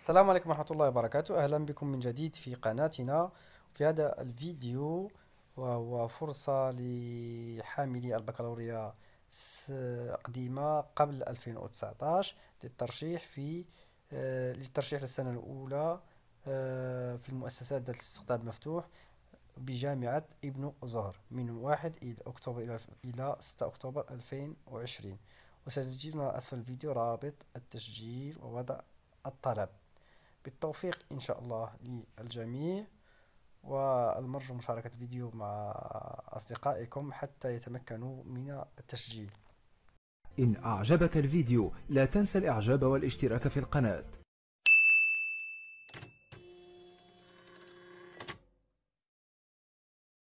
السلام عليكم ورحمة الله وبركاته أهلا بكم من جديد في قناتنا في هذا الفيديو وهو فرصة لحاملي البكالوريا قديمة قبل 2019 للترشيح في آه، للترشيح للسنة الأولى آه، في المؤسسات ذات الاستقطاب المفتوح بجامعة ابن زهر من واحد إلى أكتوبر إلى إلى ستة أكتوبر ألفين وعشرين وستجدون أسفل الفيديو رابط التسجيل ووضع الطلب بالتوفيق إن شاء الله للجميع والمرجو مشاركة الفيديو مع أصدقائكم حتى يتمكنوا من التسجيل إن أعجبك الفيديو لا تنسى الإعجاب والاشتراك في القناة